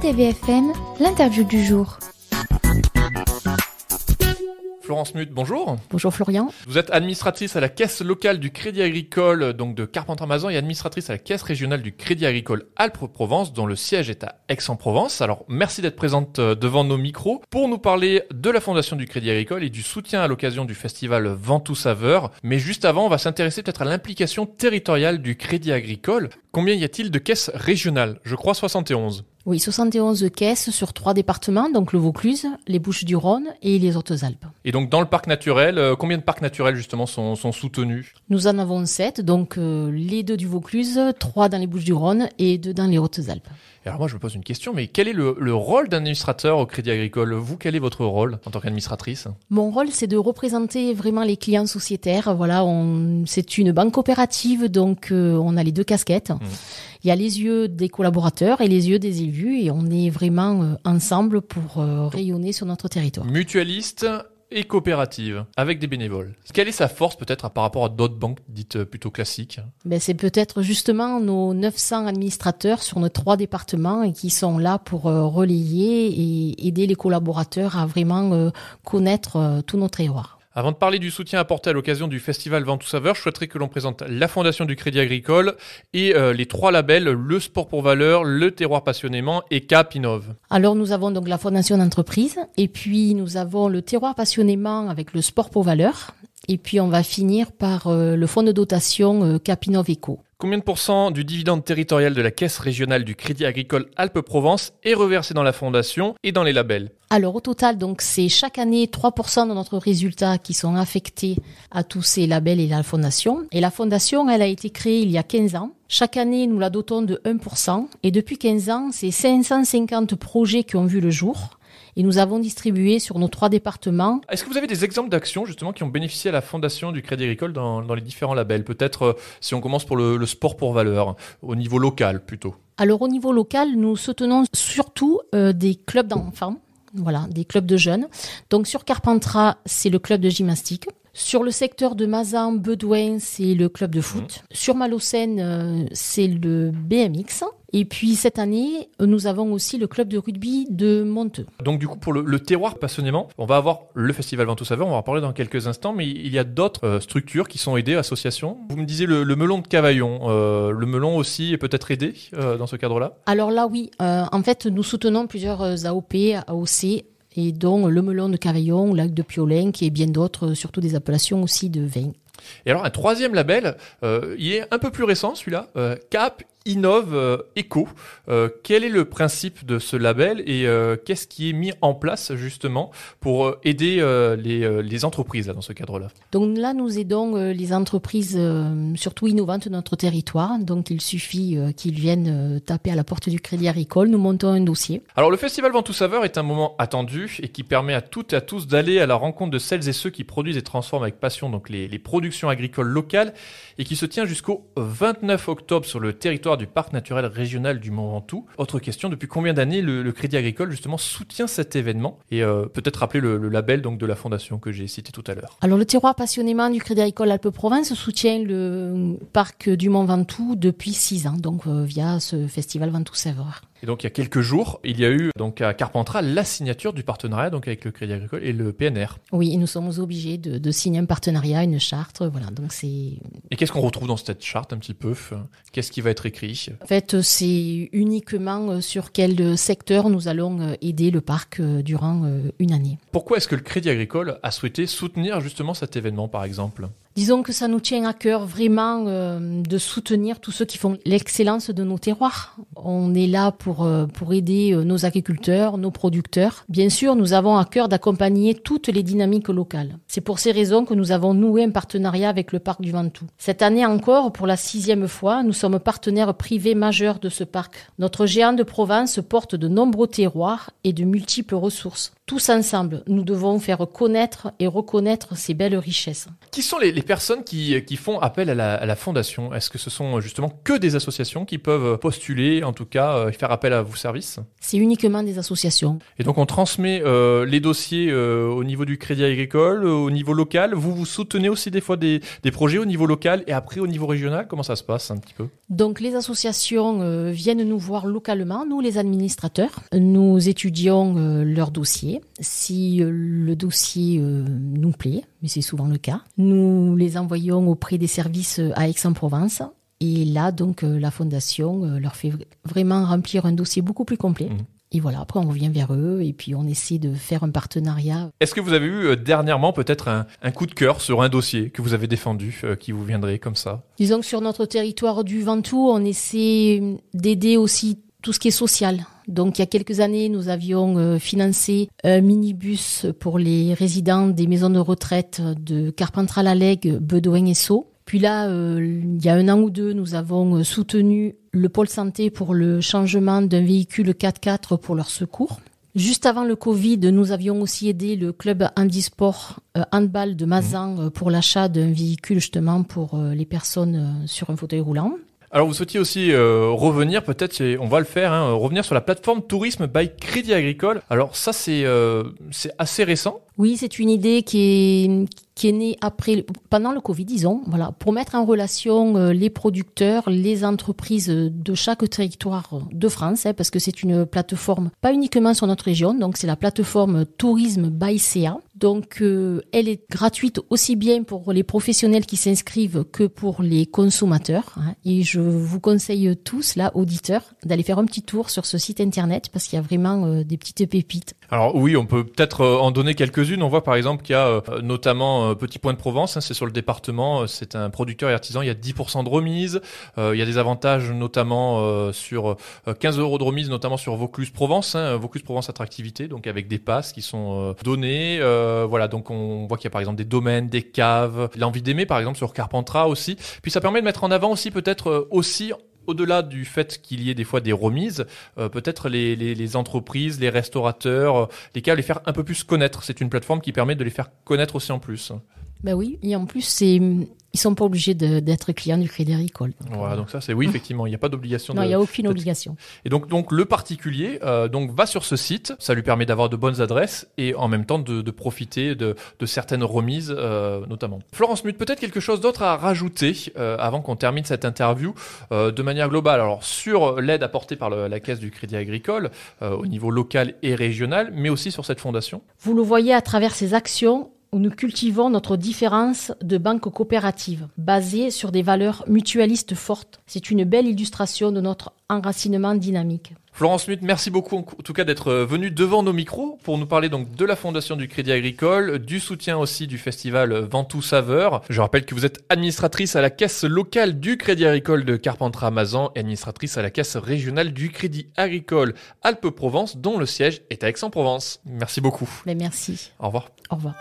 TVFM, l'interview du jour. Florence Mut, bonjour. Bonjour Florian. Vous êtes administratrice à la caisse locale du Crédit Agricole donc de Carpentras-Mazan et administratrice à la caisse régionale du Crédit Agricole Alpes-Provence dont le siège est à Aix-en-Provence. Alors merci d'être présente euh, devant nos micros pour nous parler de la fondation du Crédit Agricole et du soutien à l'occasion du festival Ventoux Saveur. Mais juste avant, on va s'intéresser peut-être à l'implication territoriale du Crédit Agricole. Combien y a-t-il de caisses régionales Je crois 71. Oui, 71 caisses sur trois départements, donc le Vaucluse, les Bouches-du-Rhône et les Hautes-Alpes. Et donc dans le parc naturel, euh, combien de parcs naturels justement sont, soutenus Nous en avons sept, donc euh, les deux du Vaucluse, trois dans les Bouches-du-Rhône et deux dans les Hautes-Alpes. Alors moi je me pose une question, mais quel est le, rôle d'un administrateur au Crédit Agricole Vous, quel est votre rôle en tant qu'administratrice Mon rôle c'est de représenter vraiment les clients sociétaires. Voilà, c'est une banque coopérative, donc euh, on a les deux casquettes. Mmh. Il y a les yeux des collaborateurs et les yeux des élus et on est vraiment euh, ensemble pour euh, rayonner sur notre territoire. Mutualiste, et coopérative avec des bénévoles. Quelle est sa force peut-être par rapport à d'autres banques dites euh, plutôt classiques ben, C'est peut-être justement nos 900 administrateurs sur nos trois départements qui sont là pour relayer et aider les collaborateurs à vraiment connaître tout notre territoire. Avant de parler du soutien apporté à l'occasion du festival Vent Saveur, je souhaiterais que l'on présente la Fondation du Crédit Agricole et euh, les trois labels Le Sport pour Valeur, Le Terroir Passionnément et Cap Alors nous avons donc la Fondation d'entreprise et puis nous avons Le Terroir Passionnément avec Le Sport pour Valeur et puis on va finir par euh, le fonds de dotation euh, Capinov Eco. Combien de pourcents du dividende territorial de la Caisse régionale du Crédit agricole Alpes-Provence est reversé dans la fondation et dans les labels Alors au total, donc c'est chaque année 3% de notre résultat qui sont affectés à tous ces labels et la fondation. Et la fondation, elle a été créée il y a 15 ans. Chaque année, nous la dotons de 1%. Et depuis 15 ans, c'est 550 projets qui ont vu le jour et nous avons distribué sur nos trois départements. Est-ce que vous avez des exemples d'actions justement qui ont bénéficié à la fondation du Crédit Agricole dans, les différents labels Peut-être euh, si on commence pour le, sport pour valeur, au niveau local plutôt. Alors au niveau local, nous soutenons surtout euh, des clubs d'enfants, voilà, des clubs de jeunes. Donc sur Carpentras, c'est le club de gymnastique. Sur le secteur de Mazan, Bedouin, c'est le club de mhm. foot. Sur Malocène, euh, c'est le BMX. Et puis cette année, nous avons aussi le club de rugby de Monteux. Donc du coup, pour le, terroir passionnément, on va avoir le Festival Ventoux Saveur, on va en parler dans quelques instants, mais il y a d'autres euh, structures qui sont aidées, associations. Vous me disiez le, melon de Cavaillon, euh, le melon aussi est peut-être aidé euh, dans ce cadre-là Alors là, oui. en fait, nous soutenons plusieurs AOP, AOC, et dont le melon de Cavaillon, lac de Piolenc et bien d'autres, surtout des appellations aussi de vin. Et alors un troisième label, il est un peu plus récent celui-là, Cap Innove euh, Eco. Euh, quel est le principe de ce label et euh, qu'est-ce qui est mis en place justement pour aider les, entreprises dans ce cadre-là Donc là, nous aidons les entreprises surtout innovantes de notre territoire. Donc il suffit qu'ils viennent taper à la porte du Crédit Agricole. Nous montons un dossier. Alors le Festival Ventoux Saveur est un moment attendu et qui permet à toutes et à tous d'aller à la rencontre de celles et ceux qui produisent et transforment avec passion donc les, les productions agricoles locales et qui se tient jusqu'au 29 octobre sur le territoire du parc naturel régional du Mont Ventoux. Autre question, depuis combien d'années le, Crédit Agricole justement soutient cet événement Et euh, peut-être rappeler le, label donc de la fondation que j'ai cité tout à l'heure. Alors le tiroir passionnément du Crédit Agricole Alpes-Provence soutient le parc du Mont Ventoux depuis six ans, donc euh, via ce festival Ventoux Savoir. Et donc il y a quelques jours, il y a eu donc à Carpentras la signature du partenariat donc avec le Crédit Agricole et le PNR. Oui, nous sommes obligés de, signer un partenariat, une charte, Donc Et qu'est-ce qu'on retrouve dans cette charte un petit peu Qu'est-ce qui va être écrit En fait, c'est uniquement euh, sur quel euh, secteur nous allons euh, aider le parc durant une année. Pourquoi est-ce que le Crédit Agricole a souhaité soutenir justement cet événement, par exemple Disons que ça nous tient à cœur vraiment euh, de soutenir tous ceux qui font l'excellence de nos terroirs. On est là pour, euh, pour aider euh, nos agriculteurs, nos producteurs. Bien sûr, nous avons à cœur d'accompagner toutes les dynamiques locales. C'est pour ces raisons que nous avons noué un partenariat avec le Parc du Ventoux. Cette année encore, pour la sixième fois, nous sommes partenaires privés majeurs de ce parc. Notre géant de province porte de nombreux terroirs et de multiples ressources. Tous ensemble, nous devons faire connaître et reconnaître ces belles richesses. Qui sont les personnes qui, font appel à la, fondation Est-ce que ce sont euh, justement que des associations qui peuvent euh, postuler, en tout cas euh, faire appel à vos services C'est uniquement des associations. Et donc on transmet les dossiers au niveau du Crédit Agricole, au niveau local. Vous vous soutenez aussi des fois des, projets au niveau local et après au niveau régional. Comment ça se passe un petit peu Donc les associations viennent nous voir localement, nous les administrateurs. Nous étudions leurs dossiers. Si le dossier nous plaît, mais c'est souvent le cas. Nous les envoyons auprès des services à Aix-en-Provence. Et là, donc, euh, la fondation euh, leur fait vraiment remplir un dossier beaucoup plus complet. Mhm. Et voilà, après on revient vers eux et puis on essaie de faire un partenariat. Est-ce que vous avez eu euh, dernièrement peut-être un, coup de cœur sur un dossier que vous avez défendu, qui vous viendrait comme ça Disons que sur notre territoire du Ventoux, on essaie d'aider aussi tout ce qui est social. Donc il y a quelques années, nous avions euh, financé un minibus pour les résidents des maisons de retraite de carpentras la legue Bedouin et Sceaux. Puis là, euh, il y a un an ou deux, nous avons euh, soutenu le pôle santé pour le changement d'un véhicule 4x4 pour leur secours. Juste avant le Covid, nous avions aussi aidé le club handisport handball de Mazan mmh. pour l'achat d'un véhicule justement pour les personnes sur un fauteuil roulant. Alors vous souhaitiez aussi euh, revenir, peut-être, on va le faire, hein, revenir sur la plateforme Tourisme by Crédit Agricole. Alors ça c'est euh, c'est assez récent. Oui, c'est une idée qui est, qui est née après, pendant le Covid, disons, voilà, pour mettre en relation euh, les producteurs, les entreprises de chaque territoire de France, hein, parce que c'est une plateforme pas uniquement sur notre région, donc c'est la plateforme Tourisme by Donc, euh, elle est gratuite aussi bien pour les professionnels qui s'inscrivent que pour les consommateurs. Hein. et je vous conseille tous, là, auditeurs, d'aller faire un petit tour sur ce site internet parce qu'il y a vraiment euh, des petites pépites. Alors oui, on peut peut-être en donner quelques on voit par exemple qu'il y a euh, notamment euh, Petit Point de Provence, hein, c'est sur le département, euh, c'est un producteur et artisan, il y a 10% de remise, il y a des avantages notamment sur 15 euros de remise, notamment sur Vaucluse Provence, hein, Vaucluse Provence Attractivité, donc avec des passes qui sont données, voilà, donc on voit qu'il y a par exemple des domaines, des caves, l'envie d'aimer par exemple sur Carpentras aussi. Puis ça permet de mettre en avant aussi peut-être aussi au-delà du fait qu'il y ait des fois des remises, euh, peut-être les, les, entreprises, les restaurateurs, euh, les cas, les faire un peu plus connaître. C'est une plateforme qui permet de les faire connaître aussi en plus. Bah oui, et en plus, c'est ils sont pas obligés d'être clients du Crédit Agricole. Donc, voilà, euh, donc ça c'est oui effectivement, il n'y a pas d'obligation. Non, il n'y a aucune obligation. Et donc donc le particulier euh, donc va sur ce site, ça lui permet d'avoir de bonnes adresses et en même temps de, de profiter de, de, certaines remises euh, notamment. Florence Mut, peut-être quelque chose d'autre à rajouter euh, avant qu'on termine cette interview euh, de manière globale. Alors sur l'aide apportée par la caisse du Crédit Agricole au niveau local et régional, mais aussi sur cette fondation. Vous le voyez à travers ses actions, où nous cultivons notre différence de banque coopérative, basée sur des valeurs mutualistes fortes. C'est une belle illustration de notre enracinement dynamique. Florence Muth, merci beaucoup en tout cas d'être euh, venue devant nos micros pour nous parler donc de la fondation du Crédit Agricole, du soutien aussi du festival Ventoux Saveur. Je rappelle que vous êtes administratrice à la caisse locale du Crédit Agricole de Carpentras-Mazan et administratrice à la caisse régionale du Crédit Agricole Alpes-Provence dont le siège est à Aix-en-Provence. Merci beaucoup. Ben, merci. Au revoir. Au revoir.